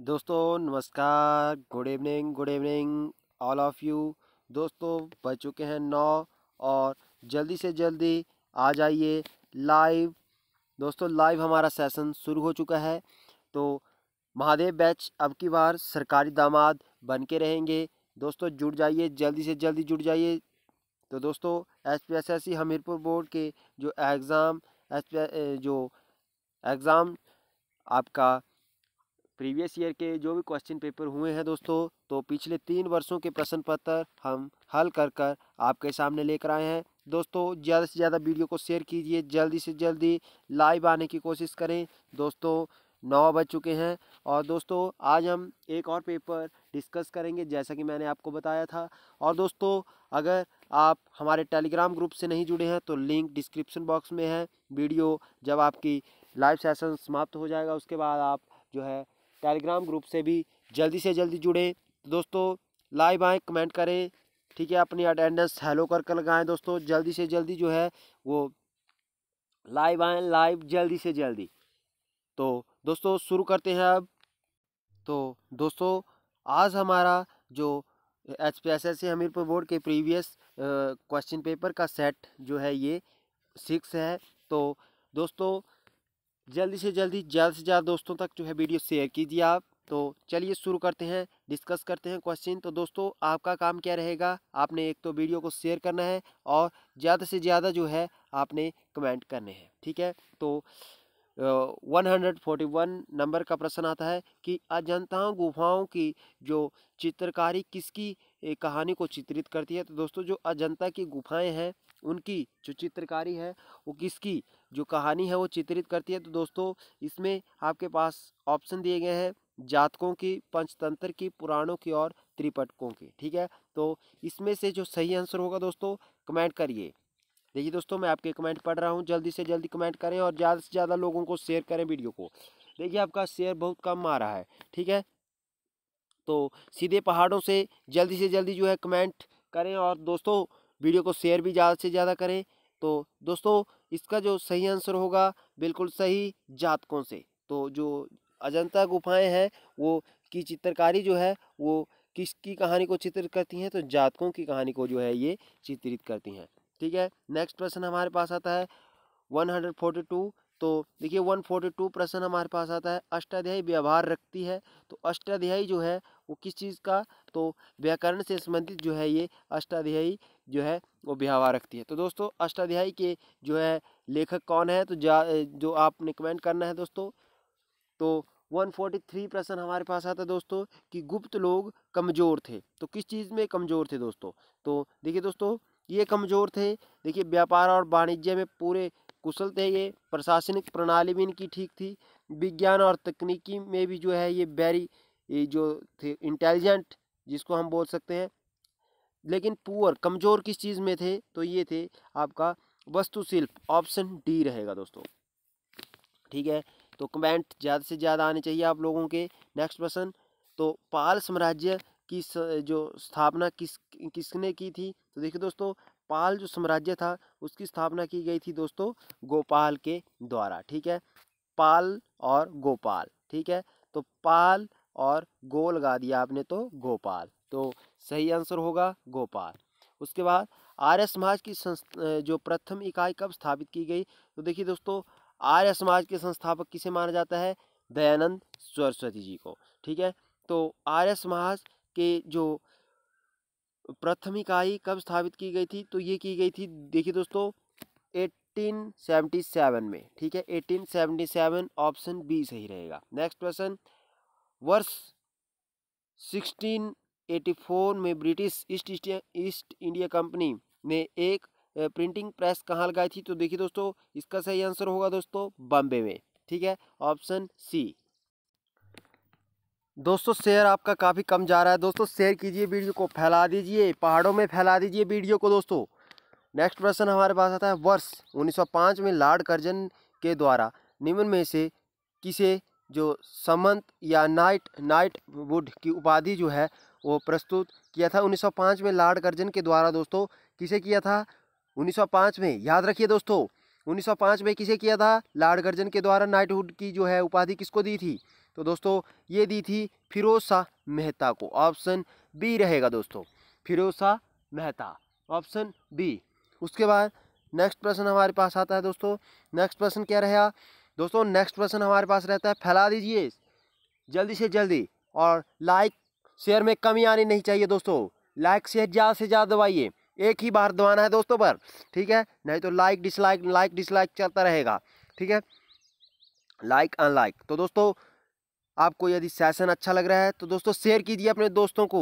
दोस्तों नमस्कार good evening good evening all of you दोस्तों बज चुके हैं नौ और जल्दी से जल्दी आ जाइए लाइव दोस्तों लाइव हमारा सेशन शुरू हो चुका है तो महादेव बैच अब की बार सरकारी दामाद बन के रहेंगे दोस्तों जुड़ जाइए जल्दी से जल्दी जुड़ जाइए तो दोस्तों H P S S C Hamirpur board के जो एग्ज़ाम एच जो एग्ज़ाम आपका प्रीवियस ईयर के जो भी क्वेश्चन पेपर हुए हैं दोस्तों तो पिछले तीन वर्षों के प्रश्न पत्र हम हल कर कर आपके सामने लेकर आए हैं दोस्तों ज़्यादा से ज़्यादा वीडियो को शेयर कीजिए जल्दी से जल्दी लाइव आने की कोशिश करें दोस्तों नौ बज चुके हैं और दोस्तों आज हम एक और पेपर डिस्कस करेंगे जैसा कि मैंने आपको बताया था और दोस्तों अगर आप हमारे टेलीग्राम ग्रुप से नहीं जुड़े हैं तो लिंक डिस्क्रिप्शन बॉक्स में है वीडियो जब आपकी लाइव सेशन समाप्त हो जाएगा उसके बाद आप जो है टेलीग्राम ग्रुप से भी जल्दी से जल्दी जुड़ें तो दोस्तों लाइव आएँ कमेंट करें ठीक है अपनी अटेंडेंस हेलो कर कर लगाएँ दोस्तों जल्दी से जल्दी जो है वो लाइव आए लाइव जल्दी से जल्दी तो दोस्तों शुरू करते हैं अब तो दोस्तों आज हमारा जो H P S S C Hamirpur board के प्रीवियस क्वेश्चन पेपर का सेट जो है ये सिक्स है तो दोस्तों जल्दी से जल्दी ज़्यादा से ज़्यादा दोस्तों तक जो है वीडियो शेयर कीजिए आप तो चलिए शुरू करते हैं डिस्कस करते हैं क्वेश्चन तो दोस्तों आपका काम क्या रहेगा आपने एक तो वीडियो को शेयर करना है और ज़्यादा से ज़्यादा जो है आपने कमेंट करने हैं ठीक है तो one hundred forty one number का प्रश्न आता है कि अजंता गुफाओं की जो चित्रकारी किसकी कहानी को चित्रित करती है तो दोस्तों जो अजंता की गुफाएं हैं उनकी जो चित्रकारी है वो किसकी जो कहानी है वो चित्रित करती है तो दोस्तों इसमें आपके पास ऑप्शन दिए गए हैं जातकों की पंचतंत्र की पुराणों की और त्रिपटकों की ठीक है तो इसमें से जो सही आंसर होगा दोस्तों कमेंट करिए देखिए दोस्तों मैं आपके कमेंट पढ़ रहा हूँ जल्दी से जल्दी कमेंट करें और ज़्यादा से ज़्यादा लोगों को शेयर करें वीडियो को देखिए आपका शेयर बहुत कम आ रहा है ठीक है तो सीधे पहाड़ों से जल्दी से जल्दी जो है कमेंट करें और दोस्तों वीडियो को शेयर भी ज़्यादा से ज़्यादा करें तो दोस्तों इसका जो सही आंसर होगा बिल्कुल सही जातकों से तो जो अजंता गुफाएं हैं वो की चित्रकारी जो है वो किसकी कहानी को चित्रित करती हैं तो जातकों की कहानी को जो है ये चित्रित करती हैं ठीक है नेक्स्ट प्रश्न हमारे पास आता है वन हंड्रेड फोर्टी टू तो देखिए 142 प्रश्न हमारे पास आता है अष्टाध्यायी व्यवहार रखती है तो अष्टाध्यायी जो है वो किस चीज़ का तो व्याकरण से संबंधित जो है ये अष्टाध्यायी जो है वो व्यवहार रखती है तो दोस्तों अष्टाध्यायी के जो है लेखक कौन है तो जा जो आपने कमेंट करना है दोस्तों तो वन फोर्टी थ्री प्रश्न हमारे पास आता है दोस्तों कि गुप्त लोग कमज़ोर थे तो किस चीज़ में कमज़ोर थे दोस्तों तो देखिए दोस्तों ये कमज़ोर थे देखिए व्यापार और वाणिज्य में पूरे कुशल थे ये प्रशासनिक प्रणाली भी इनकी ठीक थी विज्ञान और तकनीकी में भी जो है ये वेरी जो थे इंटेलिजेंट जिसको हम बोल सकते हैं लेकिन पुअर कमज़ोर किस चीज़ में थे तो ये थे आपका वस्तुशिल्प ऑप्शन डी रहेगा दोस्तों ठीक है तो कमेंट ज़्यादा से ज़्यादा आने चाहिए आप लोगों के नेक्स्ट प्रश्न तो पाल साम्राज्य की जो स्थापना किस किसने की थी तो देखिए दोस्तों पाल जो साम्राज्य था उसकी स्थापना की गई थी दोस्तों गोपाल के द्वारा ठीक है पाल और गोपाल ठीक है तो पाल और गो लगा दिया आपने तो गोपाल तो सही आंसर होगा गोपाल उसके बाद आर्य समाज की जो प्रथम इकाई कब स्थापित की गई तो देखिए दोस्तों आर्य समाज के संस्थापक किसे माना जाता है दयानंद सरस्वती जी को ठीक है तो आर्य समाज के जो प्रथम इकाई कब स्थापित की गई थी तो ये की गई थी देखिए दोस्तों 1877 में ठीक है 1877 ऑप्शन बी सही रहेगा नेक्स्ट क्वेश्चन वर्ष 1684 में British East East India Company ने एक प्रिंटिंग प्रेस कहाँ लगाई थी तो देखिए दोस्तों इसका सही आंसर होगा दोस्तों बॉम्बे में ठीक है ऑप्शन सी दोस्तों शेयर आपका काफ़ी कम जा रहा है दोस्तों शेयर कीजिए वीडियो को फैला दीजिए पहाड़ों में फैला दीजिए वीडियो को दोस्तों नेक्स्ट प्रश्न हमारे पास आता है वर्ष 1905 में लॉर्ड कर्जन के द्वारा निम्न में से किसे जो समंत या नाइट नाइट वुड की उपाधि जो है वो प्रस्तुत किया था 1905 में लॉर्ड कर्जन के द्वारा दोस्तों किसे किया था 1905 में याद रखिए दोस्तों 1905 में किसे किया था लॉर्ड गर्जन के द्वारा वुड की जो है उपाधि किसको दी थी तो दोस्तों ये दी थी फिरोज मेहता को ऑप्शन बी रहेगा दोस्तों फिरोज मेहता ऑप्शन बी उसके बाद नेक्स्ट प्रश्न हमारे पास आता है दोस्तों नेक्स्ट प्रश्न क्या रहेगा दोस्तों नेक्स्ट प्रश्न हमारे पास रहता है फैला दीजिए जल्दी से जल्दी और लाइक शेयर में कमी आनी नहीं चाहिए दोस्तों लाइक शेयर ज़्यादा से ज़्यादा दबाइए एक ही बार दबाना है दोस्तों पर ठीक है नहीं तो लाइक डिसलाइक लाइक डिसलाइक चलता रहेगा ठीक है लाइक अनलाइक तो दोस्तों आपको यदि सेशन अच्छा लग रहा है तो दोस्तों शेयर कीजिए अपने दोस्तों को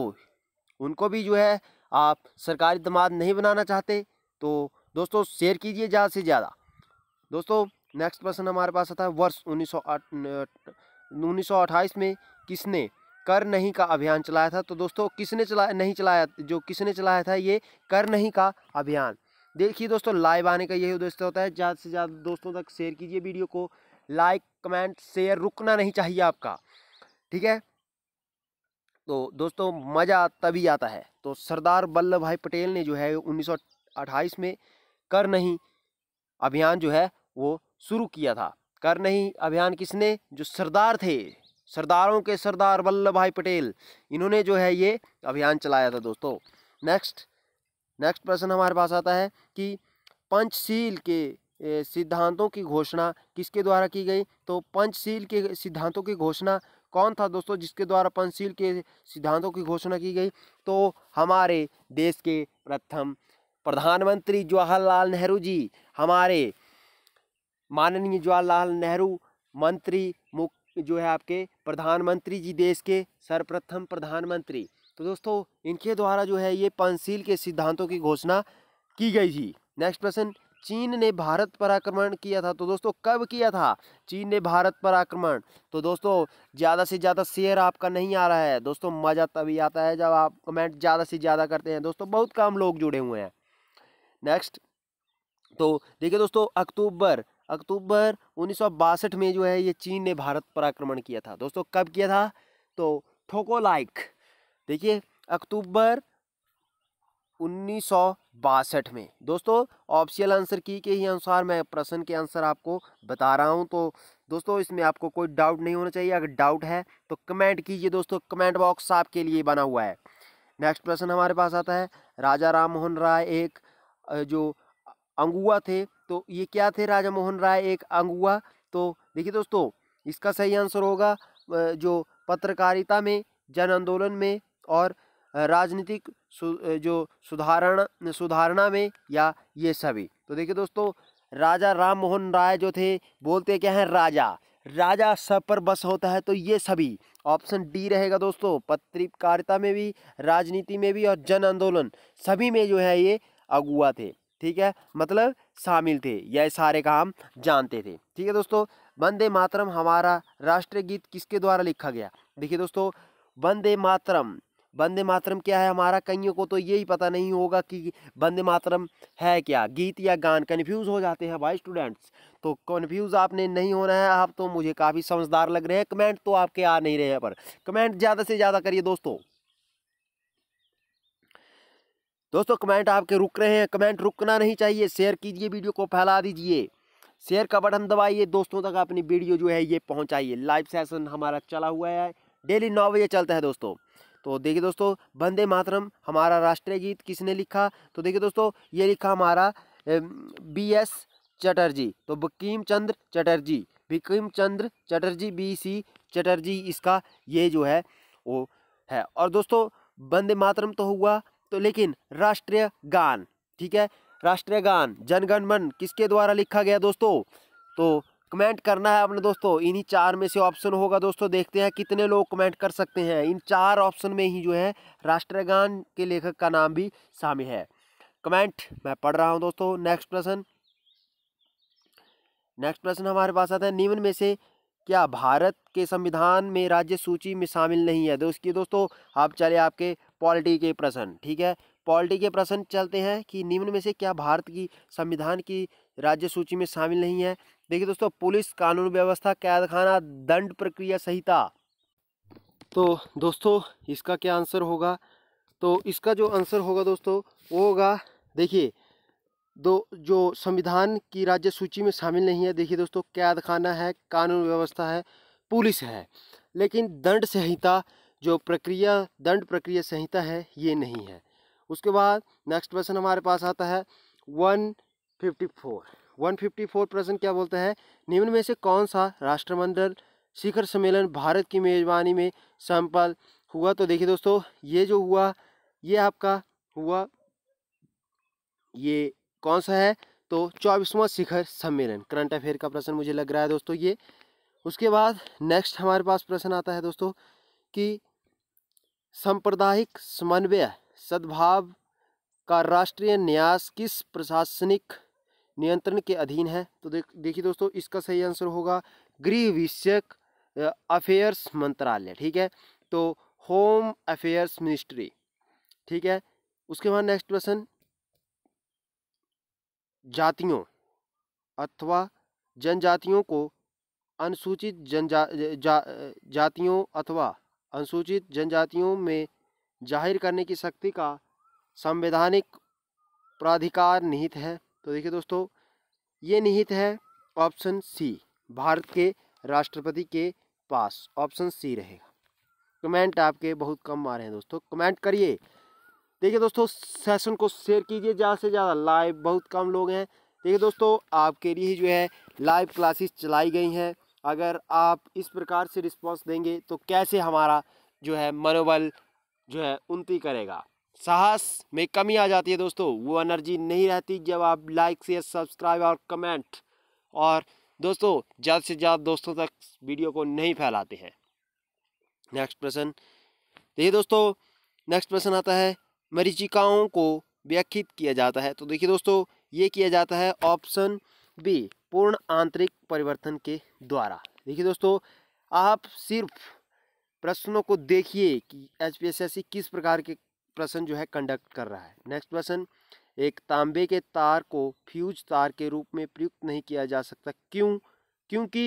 उनको भी जो है आप सरकारी दमाद नहीं बनाना चाहते तो दोस्तों शेयर कीजिए ज़्यादा से ज़्यादा दोस्तों नेक्स्ट प्रश्न हमारे पास आता है वर्ष उन्नीस उन्नीस में किसने कर नहीं का अभियान चलाया था तो दोस्तों किसने चला नहीं चलाया जो किसने चलाया था ये कर नहीं का अभियान देखिए दोस्तों लाइव आने का यही उद्देश्य होता है ज़्यादा से ज़्यादा दोस्तों तक शेयर कीजिए वीडियो को लाइक कमेंट शेयर रुकना नहीं चाहिए आपका ठीक है तो दोस्तों मज़ा तभी आता है तो सरदार वल्लभ भाई पटेल ने जो है उन्नीस में कर नहीं अभियान जो है वो शुरू किया था कर नहीं अभियान किसने जो सरदार थे सरदारों के सरदार वल्लभ भाई पटेल इन्होंने जो है ये अभियान चलाया था दोस्तों नेक्स्ट नेक्स्ट प्रश्न हमारे पास आता है कि पंचशील के सिद्धांतों की घोषणा किसके द्वारा की गई तो पंचशील के सिद्धांतों की घोषणा कौन था दोस्तों जिसके द्वारा पंचशील के सिद्धांतों की घोषणा की गई तो हमारे देश के प्रथम प्रधानमंत्री जवाहरलाल नेहरू जी हमारे माननीय जवाहरलाल नेहरू मंत्री मुख्य जो है आपके प्रधानमंत्री जी देश के सर्वप्रथम प्रधानमंत्री तो दोस्तों इनके द्वारा जो है ये पंचशील के सिद्धांतों की घोषणा की गई थी नेक्स्ट प्रश्न चीन ने भारत पर आक्रमण किया था तो दोस्तों कब किया था चीन ने भारत पर आक्रमण तो दोस्तों ज़्यादा से ज़्यादा शेयर आपका नहीं आ रहा है दोस्तों मज़ा तभी आता है जब आप कमेंट ज़्यादा से ज़्यादा करते हैं दोस्तों बहुत कम लोग जुड़े हुए हैं नेक्स्ट तो देखिए दोस्तों अक्टूबर अक्टूबर उन्नीस में जो है ये चीन ने भारत पर आक्रमण किया था दोस्तों कब किया था तो ठोको लाइक देखिए अक्टूबर उन्नीस में दोस्तों ऑप्शियल आंसर की के ही अनुसार मैं प्रश्न के आंसर आपको बता रहा हूँ तो दोस्तों इसमें आपको कोई डाउट नहीं होना चाहिए अगर डाउट है तो कमेंट कीजिए दोस्तों कमेंट बॉक्स आपके लिए बना हुआ है नेक्स्ट प्रश्न हमारे पास आता है राजा राम मोहन राय एक जो अंगुआ थे तो ये क्या थे राजा मोहन राय एक अंगुआ तो देखिए दोस्तों इसका सही आंसर होगा जो पत्रकारिता में जन आंदोलन में और राजनीतिक सु, जो सुधारण सुधारणा में या ये सभी तो देखिए दोस्तों राजा राम मोहन राय जो थे बोलते क्या हैं राजा राजा सब पर बस होता है तो ये सभी ऑप्शन डी रहेगा दोस्तों पत्रकारिता में भी राजनीति में भी और जन आंदोलन सभी में जो है ये अगुआ थे ठीक है मतलब शामिल थे यह सारे काम जानते थे ठीक है दोस्तों वंदे मातरम हमारा राष्ट्रीय गीत किसके द्वारा लिखा गया देखिए दोस्तों वंदे मातरम वंदे मातरम क्या है हमारा कईयों को तो यही पता नहीं होगा कि वंदे मातरम है क्या गीत या गान कन्फ्यूज़ हो जाते हैं भाई स्टूडेंट्स तो कन्फ्यूज़ आपने नहीं होना है आप तो मुझे काफ़ी समझदार लग रहे हैं कमेंट तो आपके आ नहीं रहे हैं पर कमेंट ज़्यादा से ज़्यादा करिए दोस्तों दोस्तों कमेंट आपके रुक रहे हैं कमेंट रुकना नहीं चाहिए शेयर कीजिए वीडियो को फैला दीजिए शेयर का बटन दबाइए दोस्तों तक अपनी वीडियो जो है ये पहुंचाइए लाइव सेशन हमारा चला हुआ है डेली नौ बजे चलता है दोस्तों तो देखिए दोस्तों वंदे मातरम हमारा राष्ट्रीय गीत किसने लिखा तो देखिए दोस्तों ये लिखा हमारा बी एस चटर्जी तो बकीम चंद्र चटर्जी बिकीम चंद्र चटर्जी बी सी चटर्जी इसका ये जो है वो है और दोस्तों वंदे मातरम तो हुआ तो लेकिन राष्ट्रीय गान ठीक है राष्ट्रीय गान जनगणमन किसके द्वारा लिखा गया दोस्तों तो कमेंट करना है अपने दोस्तों इन्हीं चार में से ऑप्शन होगा दोस्तों देखते हैं कितने लोग कमेंट कर सकते हैं इन चार ऑप्शन में ही जो है राष्ट्रगान के लेखक का नाम भी शामिल है कमेंट मैं पढ़ रहा हूँ दोस्तों नेक्स्ट प्रश्न नेक्स्ट प्रश्न हमारे पास आता है निम्न में से क्या भारत के संविधान में राज्य सूची में शामिल नहीं है दोस्तों दोस्तों आप चले आपके पॉलिटी के प्रश्न ठीक है पॉलिटी के प्रश्न चलते हैं कि निम्न में से क्या भारत की संविधान की राज्य सूची में शामिल नहीं है देखिए दोस्तों पुलिस कानून व्यवस्था कैद खाना दंड प्रक्रिया संहिता तो दोस्तों इसका क्या आंसर होगा तो इसका जो आंसर होगा दोस्तों वो होगा देखिए दो जो संविधान की राज्य सूची में शामिल नहीं है देखिए दोस्तों कैद खाना है कानून व्यवस्था है पुलिस है लेकिन दंड संहिता जो प्रक्रिया दंड प्रक्रिया संहिता है ये नहीं है उसके बाद नेक्स्ट क्वेश्चन हमारे पास आता है वन फिफ्टी फोर 154 प्रश्न क्या बोलता है निम्न में से कौन सा राष्ट्रमंडल शिखर सम्मेलन भारत की मेज़बानी में संपल हुआ तो देखिए दोस्तों ये जो हुआ ये आपका हुआ ये कौन सा है तो चौबीसवां शिखर सम्मेलन करंट अफेयर का प्रश्न मुझे लग रहा है दोस्तों ये उसके बाद नेक्स्ट हमारे पास प्रश्न आता है दोस्तों कि सांप्रदायिक समन्वय सद्भाव का राष्ट्रीय न्यास किस प्रशासनिक नियंत्रण के अधीन है तो देख देखिए दोस्तों इसका सही आंसर होगा गृह विषयक अफेयर्स मंत्रालय ठीक है तो होम अफेयर्स मिनिस्ट्री ठीक है उसके बाद नेक्स्ट क्वेश्चन जातियों अथवा जनजातियों को अनुसूचित जनजा जा, जातियों अथवा अनुसूचित जनजातियों में जाहिर करने की शक्ति का संवैधानिक प्राधिकार निहित है तो देखिए दोस्तों ये निहित है ऑप्शन सी भारत के राष्ट्रपति के पास ऑप्शन सी रहेगा कमेंट आपके बहुत कम आ रहे हैं दोस्तों कमेंट करिए देखिए दोस्तों सेशन को शेयर कीजिए ज़्यादा से ज़्यादा लाइव बहुत कम लोग हैं देखिए दोस्तों आपके लिए ही जो है लाइव क्लासेस चलाई गई हैं अगर आप इस प्रकार से रिस्पांस देंगे तो कैसे हमारा जो है मनोबल जो है उन्नति करेगा साहस में कमी आ जाती है दोस्तों वो एनर्जी नहीं रहती जब आप लाइक शेयर सब्सक्राइब और कमेंट और दोस्तों ज़्यादा से ज़्यादा दोस्तों तक वीडियो को नहीं फैलाते हैं नेक्स्ट प्रश्न देखिए दोस्तों नेक्स्ट प्रश्न आता है मरीचिकाओं को व्याख्यित किया जाता है तो देखिए दोस्तों ये किया जाता है ऑप्शन बी पूर्ण आंतरिक परिवर्तन के द्वारा देखिए दोस्तों आप सिर्फ प्रश्नों को देखिए कि एच किस प्रकार के प्रश्न जो है कंडक्ट कर रहा है नेक्स्ट प्रश्न एक तांबे के तार को फ्यूज तार के रूप में प्रयुक्त नहीं किया जा सकता क्यों क्योंकि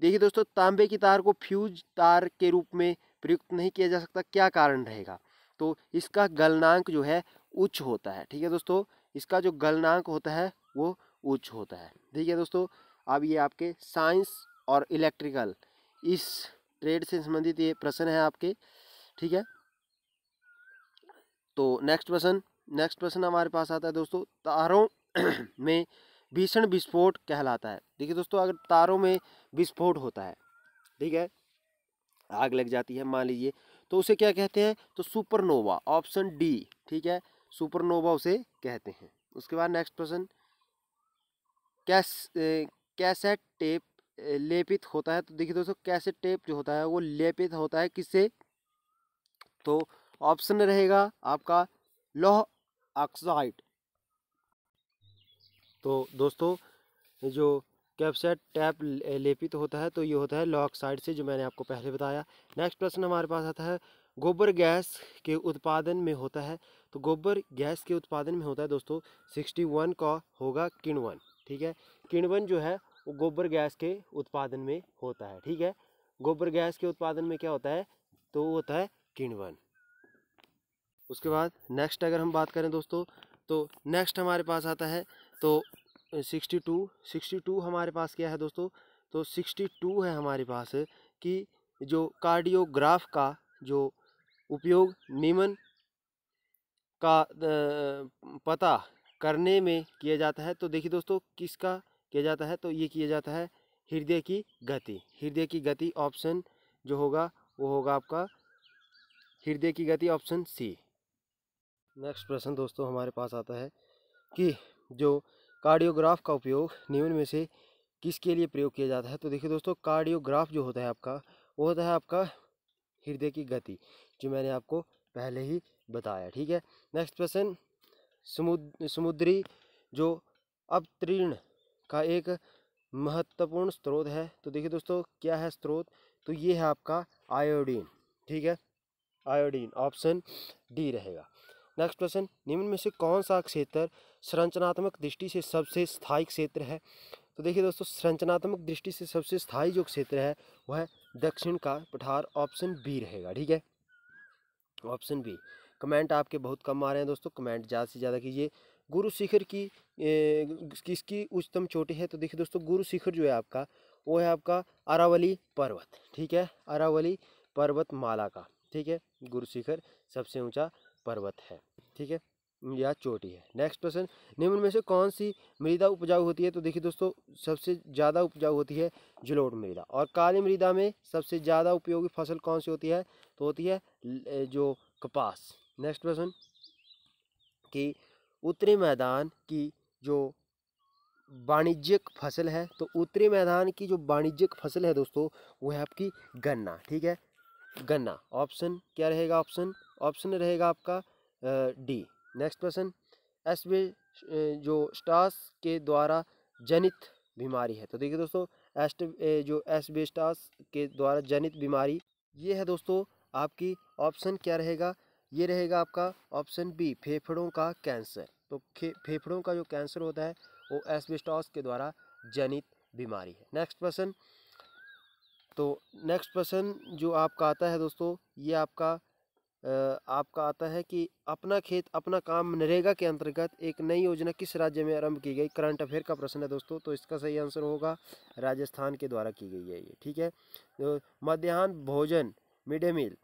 देखिए दोस्तों तांबे की तार को फ्यूज तार के रूप में प्रयुक्त नहीं किया जा सकता क्या कारण रहेगा तो इसका गलनांक जो है उच्च होता है ठीक है दोस्तों इसका जो गलनांक होता है वो उच्च होता है ठीक है दोस्तों अब ये आपके साइंस और इलेक्ट्रिकल इस ट्रेड से संबंधित ये प्रश्न है आपके ठीक है तो नेक्स्ट प्रश्न नेक्स्ट प्रश्न हमारे पास आता है दोस्तों तारों में भीषण विस्फोट कहलाता है देखिए दोस्तों अगर तारों में विस्फोट होता है ठीक है आग लग जाती है मान लीजिए तो उसे क्या कहते हैं तो सुपरनोवा ऑप्शन डी ठीक है सुपरनोवा उसे कहते हैं उसके बाद नेक्स्ट प्रश्न कैस कैसेट टेप लेपित होता है तो देखिए दोस्तों कैसेट टेप जो होता है वो लेपित होता है किससे तो ऑप्शन रहेगा आपका लौह ऑक्साइड तो दोस्तों जो कैप्सेट टैप लेपित होता है तो ये होता है लॉक ऑक्साइड से जो मैंने आपको पहले बताया नेक्स्ट प्रश्न हमारे पास आता है गोबर गैस के उत्पादन में होता है तो गोबर गैस के उत्पादन में होता है दोस्तों सिक्सटी वन का होगा किणवन ठीक है किणवन जो है वो गोबर गैस के उत्पादन में होता है ठीक है गोबर गैस के उत्पादन में क्या होता है तो वो होता है किणवन उसके बाद नेक्स्ट अगर हम बात करें दोस्तों तो नेक्स्ट हमारे पास आता है तो सिक्सटी टू सिक्सटी टू हमारे पास क्या है दोस्तों तो सिक्सटी टू है हमारे पास कि जो कार्डियोग्राफ का जो उपयोग नीमन का पता करने में किया जाता है तो देखिए दोस्तों किसका किया जाता है तो ये किया जाता है हृदय की गति हृदय की गति ऑप्शन जो होगा वो होगा आपका हृदय की गति ऑप्शन सी नेक्स्ट प्रश्न दोस्तों हमारे पास आता है कि जो कार्डियोग्राफ का उपयोग निम्न में से किसके लिए प्रयोग किया जाता है तो देखिए दोस्तों कार्डियोग्राफ जो होता है आपका वो होता है आपका हृदय की गति जो मैंने आपको पहले ही बताया ठीक है नेक्स्ट प्रश्न समुद्र समुद्री जो अवतीर्ण का एक महत्वपूर्ण स्रोत है तो देखिए दोस्तों क्या है स्रोत तो ये है आपका आयोडीन ठीक है आयोडीन ऑप्शन डी रहेगा नेक्स्ट क्वेश्चन निम्न में से कौन सा क्षेत्र संरचनात्मक दृष्टि से सबसे स्थायी क्षेत्र है तो देखिए दोस्तों संरचनात्मक दृष्टि से सबसे स्थायी जो क्षेत्र है वह है दक्षिण का पठार ऑप्शन बी रहेगा ठीक है ऑप्शन बी कमेंट आपके बहुत कम आ रहे हैं दोस्तों कमेंट ज़्यादा से ज़्यादा कीजिए गुरु शिखर की किसकी उच्चतम चोटी है तो देखिए दोस्तों गुरु शिखर जो है आपका वो है आपका अरावली पर्वत ठीक है अरावली पर्वत माला का ठीक है गुरु शिखर सबसे ऊंचा पर्वत है ठीक है या चोटी है नेक्स्ट क्वेश्चन निम्न में से कौन सी मृदा उपजाऊ होती है तो देखिए दोस्तों सबसे ज़्यादा उपजाऊ होती है जलोट मृदा और काली मृदा में सबसे ज़्यादा उपयोगी फसल कौन सी होती है तो होती है जो कपास नेक्स्ट क्वेश्चन कि उत्तरी मैदान की जो वाणिज्यिक फसल है तो उत्तरी मैदान की जो वाणिज्यिक फसल है दोस्तों वो है आपकी गन्ना ठीक है गन्ना ऑप्शन क्या रहेगा ऑप्शन ऑप्शन रहेगा आपका डी नेक्स्ट क्वेश्चन एस जो स्टास के द्वारा जनित बीमारी है तो देखिए दोस्तों एस्ट जो एसबेस्टास के द्वारा जनित बीमारी ये है दोस्तों आपकी ऑप्शन क्या रहेगा ये रहेगा आपका ऑप्शन बी फेफड़ों का कैंसर तो फेफड़ों का जो कैंसर होता है वो एसबेस्टॉस के द्वारा जनित बीमारी है नेक्स्ट क्वेश्चन तो नेक्स्ट क्वेश्चन जो आपका आता है दोस्तों ये आपका आपका आता है कि अपना खेत अपना काम नरेगा के अंतर्गत एक नई योजना किस राज्य में आरंभ की गई करंट अफेयर का प्रश्न है दोस्तों तो इसका सही आंसर होगा राजस्थान के द्वारा की गई है ये ठीक है मध्यान्ह भोजन मिड डे मील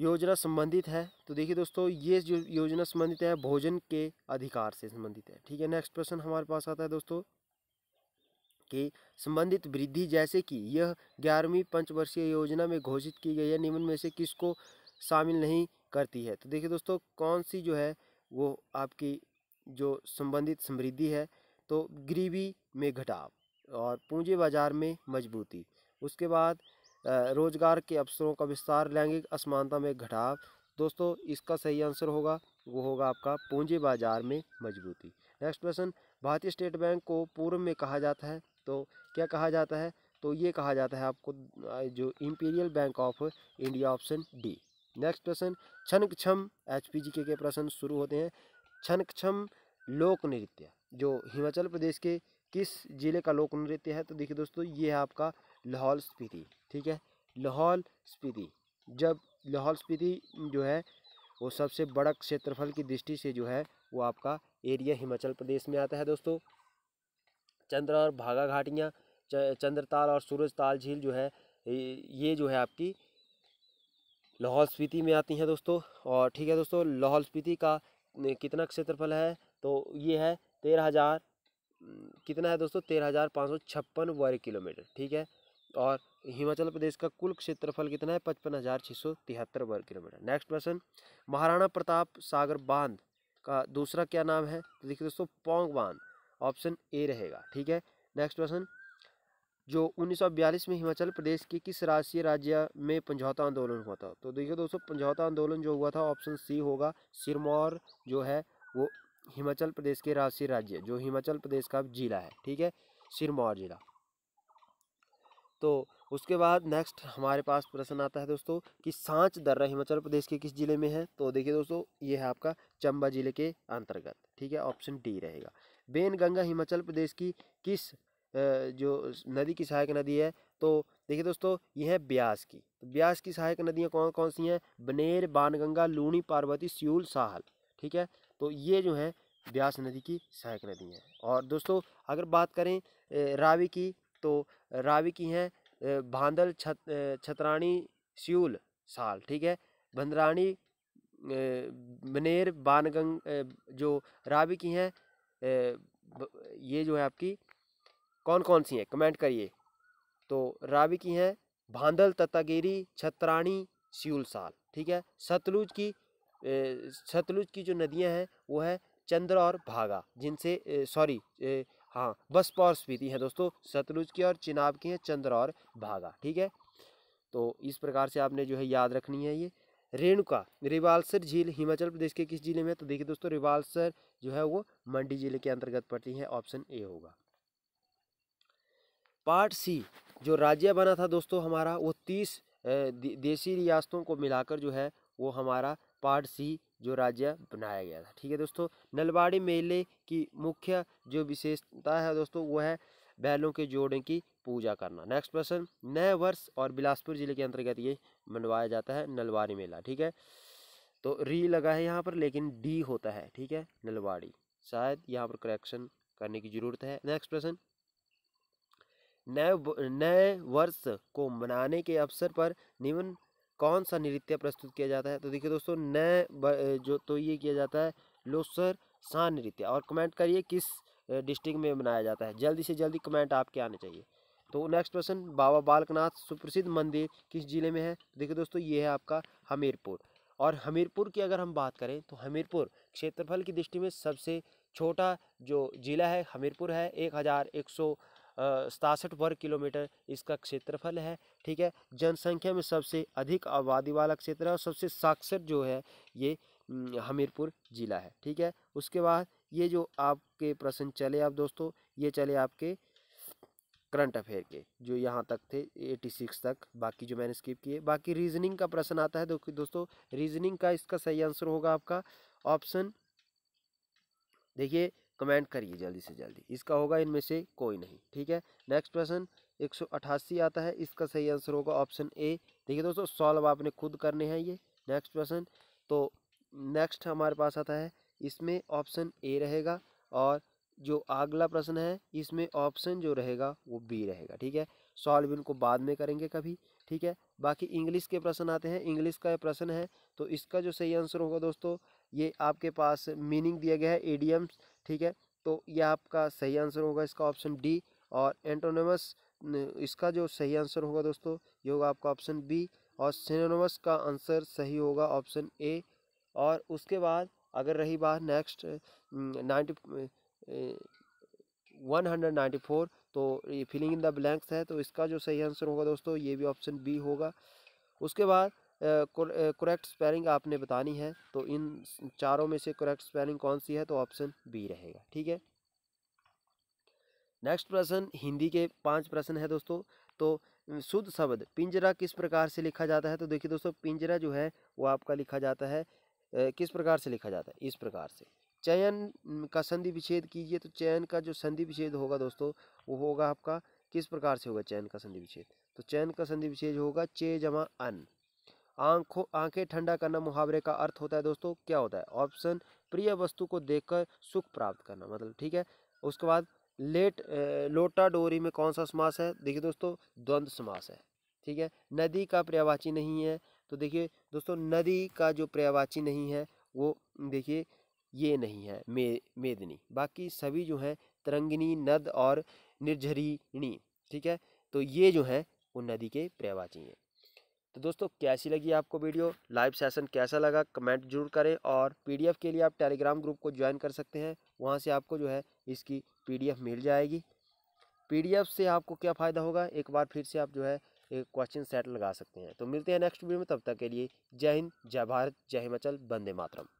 योजना संबंधित है तो देखिए दोस्तों ये जो योजना संबंधित है भोजन के अधिकार से संबंधित है ठीक है नेक्स्ट प्रश्न हमारे पास आता है दोस्तों के संबंधित वृद्धि जैसे कि यह ग्यारहवीं पंचवर्षीय योजना में घोषित की गई है निम्न में से किसको शामिल नहीं करती है तो देखिए दोस्तों कौन सी जो है वो आपकी जो संबंधित समृद्धि है तो गरीबी में घटाव और पूंजी बाजार में मजबूती उसके बाद रोजगार के अवसरों का विस्तार लैंगिक असमानता में घटाव दोस्तों इसका सही आंसर होगा वो होगा आपका पूंजी बाजार में मजबूती नेक्स्ट क्वेश्चन भारतीय स्टेट बैंक को पूर्व में कहा जाता है तो क्या कहा जाता है तो ये कहा जाता है आपको जो Imperial Bank of India option D next प्रश्न छनकक्षम क्षम एच के, के प्रश्न शुरू होते हैं क्षण लोक नृत्य जो हिमाचल प्रदेश के किस जिले का लोक नृत्य है तो देखिए दोस्तों ये है आपका लाहौल स्पीति ठीक है लाहौल स्पीति जब लाहौल स्पीति जो है वो सबसे बड़ा क्षेत्रफल की दृष्टि से जो है वो आपका एरिया हिमाचल प्रदेश में आता है दोस्तों चंद्र और भागा घाटियाँ चंद्रताल और सूरज ताल झील जो है ये जो है आपकी लाहौल स्पीति में आती हैं दोस्तों और ठीक है दोस्तों लाहौल स्पीति का कितना क्षेत्रफल है तो ये है तेरह हज़ार कितना है दोस्तों तेरह हज़ार पाँच सौ छप्पन वर्ग किलोमीटर ठीक है और हिमाचल प्रदेश का कुल क्षेत्रफल कितना है पचपन हज़ार छः सौ तिहत्तर वर्ग kilometre next question Maharana Pratap Sagar बांध का दूसरा क्या नाम है तो देखिए दोस्तों पोंग बांध ऑप्शन ए रहेगा ठीक है नेक्स्ट क्वेश्चन जो 1942 में हिमाचल प्रदेश के किस राष्ट्रीय राज्य में पंजौता आंदोलन हुआ था तो देखिए दोस्तों पंजौता आंदोलन जो हुआ था ऑप्शन सी होगा सिरमौर जो है वो हिमाचल प्रदेश के राष्ट्रीय राज्य जो हिमाचल प्रदेश का जिला है ठीक है सिरमौर जिला तो उसके बाद नेक्स्ट हमारे पास प्रश्न आता है दोस्तों कि सांच दर्रा हिमाचल प्रदेश के किस ज़िले में है तो देखिए दोस्तों ये है आपका चंबा ज़िले के अंतर्गत ठीक है ऑप्शन डी रहेगा बैनगंगा हिमाचल प्रदेश की किस जो नदी की सहायक नदी है तो देखिए दोस्तों यह है ब्यास की तो ब्यास की सहायक नदियाँ कौन कौन सी हैं बनेर बानगंगा लूणी पार्वती सियूल साहल ठीक है तो ये जो है ब्यास नदी की सहायक नदी हैं और दोस्तों अगर बात करें रावी की तो रावी की हैं भांदल छत छतरानी सियूल साल ठीक है भंदरानी बनेर बानगंग जो रावी की हैं ये जो है आपकी कौन कौन सी हैं कमेंट करिए तो रावी की हैं भांदल तत्तागिरी छतराणी सियूलसाल ठीक है सतलुज की सतलुज की जो नदियां हैं वो है चंद्र और भागा जिनसे सॉरी हाँ बस पौर स्पीति हैं दोस्तों सतलुज की और चिनाब की हैं चंद्र और भागा ठीक है तो इस प्रकार से आपने जो है याद रखनी है ये रेणुका रिवालसर झील हिमाचल प्रदेश के किस जिले में तो देखिए दोस्तों रिवालसर जो है वो मंडी जिले के अंतर्गत पड़ती हैं ऑप्शन ए होगा पार्ट सी जो राज्य बना था दोस्तों हमारा वो तीस देसी रियासतों को मिलाकर जो है वो हमारा पार्ट सी जो राज्य बनाया गया था ठीक है दोस्तों नलबाड़ी मेले की मुख्य जो विशेषता है दोस्तों वो है बैलों के जोड़े की पूजा करना नेक्स्ट प्रश्न नए वर्ष और बिलासपुर जिले के अंतर्गत ये मनवाया जाता है नलबारी मेला ठीक है तो री लगा है यहाँ पर लेकिन डी होता है ठीक है नलवाड़ी शायद यहाँ पर करेक्शन करने की ज़रूरत है नेक्स्ट प्रश्न नए नए वर्ष को मनाने के अवसर पर निम्न कौन सा नृत्य प्रस्तुत किया जाता है तो देखिए दोस्तों नए जो तो ये किया जाता है लोसर सा नृत्य और कमेंट करिए किस डिस्ट्रिक्ट में मनाया जाता है जल्दी से जल्दी कमेंट आपके आने चाहिए तो नेक्स्ट प्रश्न बाबा बालकनाथ सुप्रसिद्ध मंदिर किस जिले में है देखिए दोस्तों ये है आपका हमीरपुर और हमीरपुर की अगर हम बात करें तो हमीरपुर क्षेत्रफल की दृष्टि में सबसे छोटा जो ज़िला है हमीरपुर है एक हज़ार एक सौ सतासठ वर्ग किलोमीटर इसका क्षेत्रफल है ठीक है जनसंख्या में सबसे अधिक आबादी वाला क्षेत्र है और सबसे साक्षर जो है ये हमीरपुर ज़िला है ठीक है उसके बाद ये जो आपके प्रश्न चले आप दोस्तों ये चले आपके करंट अफेयर के जो यहाँ तक थे एटी सिक्स तक बाकी जो मैंने स्किप किए बाकी रीजनिंग का प्रश्न आता है दो, दोस्तों रीजनिंग का इसका सही आंसर होगा आपका ऑप्शन देखिए कमेंट करिए जल्दी से जल्दी इसका होगा इनमें से कोई नहीं ठीक है नेक्स्ट प्रश्न एक सौ आता है इसका सही आंसर होगा ऑप्शन ए देखिए दोस्तों सॉल्व आपने खुद करने हैं ये नेक्स्ट प्रश्न तो नेक्स्ट हमारे पास आता है इसमें ऑप्शन ए रहेगा और जो अगला प्रश्न है इसमें ऑप्शन जो रहेगा वो बी रहेगा ठीक है सॉल्व इनको बाद में करेंगे कभी ठीक है बाकी इंग्लिश के प्रश्न आते हैं इंग्लिश का प्रश्न है तो इसका जो सही आंसर होगा दोस्तों ये आपके पास मीनिंग दिया गया है एडियम्स ठीक है तो ये आपका सही आंसर होगा इसका ऑप्शन डी और एंटोनमस इसका जो सही आंसर होगा दोस्तों ये होगा आपका ऑप्शन बी और सिनोनमस का आंसर सही होगा ऑप्शन ए और उसके बाद अगर रही बात next ninety one hundred ninety four तो ये फिलिंग इन द ब्लैंक्स है तो इसका जो सही आंसर होगा दोस्तों ये भी ऑप्शन बी होगा उसके बाद करेक्ट स्पेलिंग आपने बतानी है तो इन चारों में से करेक्ट स्पेलिंग कौन सी है तो ऑप्शन बी रहेगा ठीक है नेक्स्ट प्रश्न हिंदी के पांच प्रश्न है दोस्तों तो शुद्ध शब्द पिंजरा किस प्रकार से लिखा जाता है तो देखिए दोस्तों पिंजरा जो है वो आपका लिखा जाता है किस प्रकार से लिखा जाता है इस प्रकार से चयन का संधि विच्छेद कीजिए तो चयन का जो संधि विच्छेद होगा दोस्तों वो होगा आपका किस प्रकार से होगा चयन का संधि विच्छेद तो चयन का संधि विच्छेद होगा चे जमा अन आंखों आंखें ठंडा करना मुहावरे का अर्थ होता है दोस्तों क्या होता है ऑप्शन प्रिय वस्तु को देखकर सुख प्राप्त करना मतलब ठीक है उसके बाद लेट लोटा डोरी में कौन सा समास है देखिए दोस्तों द्वंद्व समास है ठीक है नदी का पर्यावाची नहीं है तो देखिए दोस्तों नदी का जो पर्यावाची नहीं है वो देखिए ये नहीं है मे मेदनी बाकी सभी जो हैं तरंगिनी नद और निर्झरीणी ठीक है तो ये जो हैं वो नदी के पर्यावाची हैं तो दोस्तों कैसी लगी आपको वीडियो लाइव सेशन कैसा लगा कमेंट जरूर करें और पीडीएफ के लिए आप टेलीग्राम ग्रुप को ज्वाइन कर सकते हैं वहाँ से आपको जो है इसकी पीडीएफ मिल जाएगी पीडीएफ से आपको क्या फ़ायदा होगा एक बार फिर से आप जो है एक क्वेश्चन सेट लगा सकते हैं तो मिलते हैं नेक्स्ट वीडियो में तब तक के लिए जय हिंद जय भारत जय हिमाचल वंदे मातरम